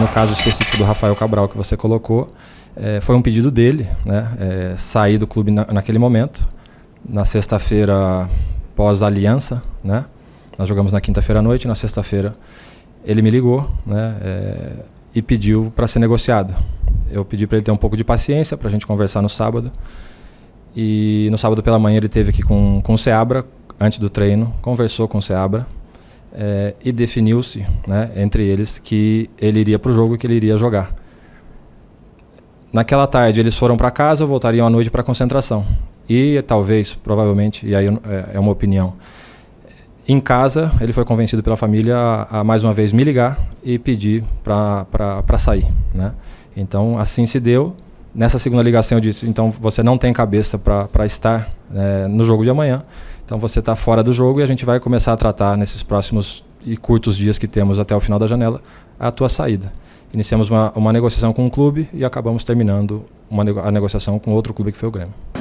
no caso específico do Rafael Cabral que você colocou, é, foi um pedido dele, né? É, sair do clube na, naquele momento, na sexta-feira pós aliança, né? Nós jogamos na quinta-feira à noite, na sexta-feira ele me ligou, né? É, e pediu para ser negociado. Eu pedi para ele ter um pouco de paciência para a gente conversar no sábado. E no sábado pela manhã ele teve aqui com, com o Seabra, antes do treino, conversou com o Seabra é, e definiu-se, né, entre eles, que ele iria para o jogo e que ele iria jogar. Naquela tarde eles foram para casa, voltariam à noite para a concentração. E talvez, provavelmente, e aí é, é uma opinião. Em casa, ele foi convencido pela família a, a mais uma vez me ligar e pedir para sair. Né? Então, assim se deu. Nessa segunda ligação, eu disse: então você não tem cabeça para estar é, no jogo de amanhã. Então você está fora do jogo e a gente vai começar a tratar nesses próximos e curtos dias que temos até o final da janela a tua saída. Iniciamos uma, uma negociação com um clube e acabamos terminando uma, a negociação com outro clube que foi o Grêmio.